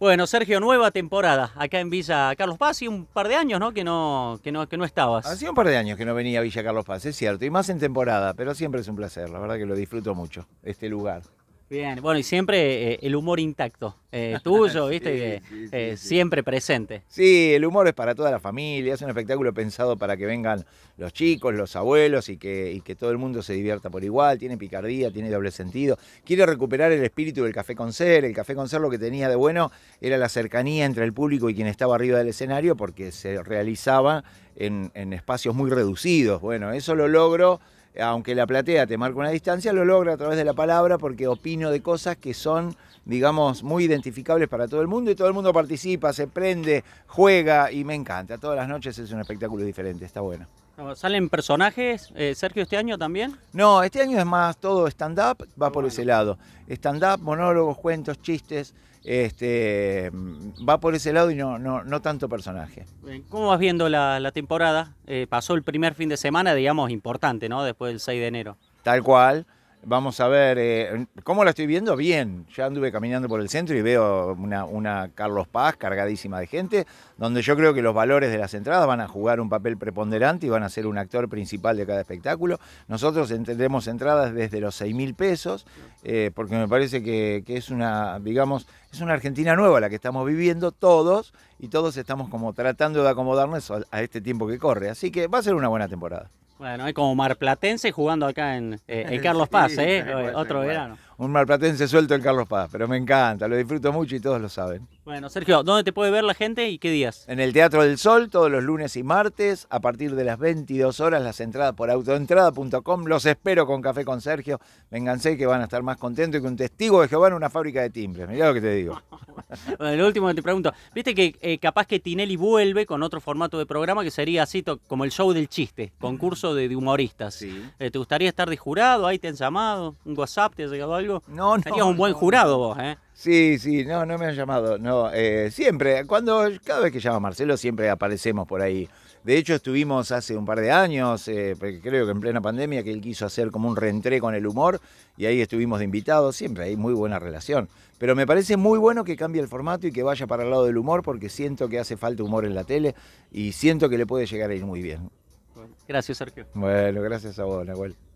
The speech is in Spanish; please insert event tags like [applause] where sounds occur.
Bueno, Sergio, nueva temporada acá en Villa Carlos Paz y un par de años, ¿no? Que no, que no, que no estabas. Hacía un par de años que no venía a Villa Carlos Paz, es cierto, y más en temporada, pero siempre es un placer, la verdad que lo disfruto mucho, este lugar. Bien, bueno, y siempre eh, el humor intacto, eh, [laughs] tuyo, ¿viste? Eh, siempre presente. Sí, el humor es para toda la familia, es un espectáculo pensado para que vengan los chicos, los abuelos y que, que todo el mundo se divierta por igual, tiene picardía, tiene doble sentido. Quiere recuperar el espíritu del Café con Ser, el Café con Ser lo que tenía de bueno era la cercanía entre el público y quien estaba arriba del escenario porque se realizaba en, en espacios muy reducidos. Bueno, eso lo logro aunque la platea te marca una distancia, lo logra a través de la palabra porque opino de cosas que son, digamos, muy identificables para todo el mundo y todo el mundo participa, se prende, juega y me encanta. Todas las noches es un espectáculo diferente, está bueno. Ah, ¿Salen personajes, eh, Sergio, este año también? No, este año es más todo stand-up, va por ese lado. Stand-up, monólogos, cuentos, chistes, este, mm, va por ese lado y no, no, no tanto personaje. ¿Cómo vas viendo la, temporada? Eh, pasó el primer fin de semana, digamos, importante, ¿no? Después del 6 de enero. Tal cual. Vamos a ver, eh, ¿cómo la estoy viendo? Bien, ya anduve caminando por el centro y veo una, Carlos Paz cargadísima de gente, donde yo creo que los valores de las entradas van a jugar un papel preponderante y van a ser un actor principal de cada espectáculo. Nosotros entendemos entradas desde los 6 mil pesos, eh, porque me parece que, que es una, digamos, es una Argentina nueva la que estamos viviendo todos y todos estamos como tratando de acomodarnos a este tiempo que corre. Así que va a ser una buena temporada. Bueno, es como marplatense jugando acá en, eh, [laughs] Carlos Paz, ¿eh? Otro verano un marplatense suelto en Carlos Paz, pero me encanta, lo disfruto mucho y todos lo saben. Bueno, Sergio, ¿dónde te puede ver la gente y qué días? En el Teatro del Sol, todos los lunes y martes, a partir de las 22 horas, las entradas por autoentrada.com. Los espero con Café con Sergio. Vénganse que van a estar más contentos que un testigo de Jehová en una fábrica de timbres. Mirá lo que te digo. [laughs] bueno, lo último que te pregunto, viste que eh, capaz que Tinelli vuelve con otro formato de programa que sería así como el show del chiste, concurso de, humoristas. Sí. Eh, ¿Te gustaría estar de jurado? ¿Ahí te han llamado? ¿Un WhatsApp? ¿Te ha llegado algo? No, no. un buen jurado vos, ¿eh? Sí, sí, no, no me han llamado. No, eh, siempre, cuando, cada vez que llama Marcelo, siempre aparecemos por ahí. De hecho, estuvimos hace un par de años, eh, creo que en plena pandemia, que él quiso hacer como un reentré con el humor y ahí estuvimos de invitados. Siempre hay muy buena relación. Pero me parece muy bueno que cambie el formato y que vaya para el lado del humor porque siento que hace falta humor en la tele y siento que le puede llegar a ir muy bien. Gracias, Sergio. Bueno, gracias a vos, Nahuel.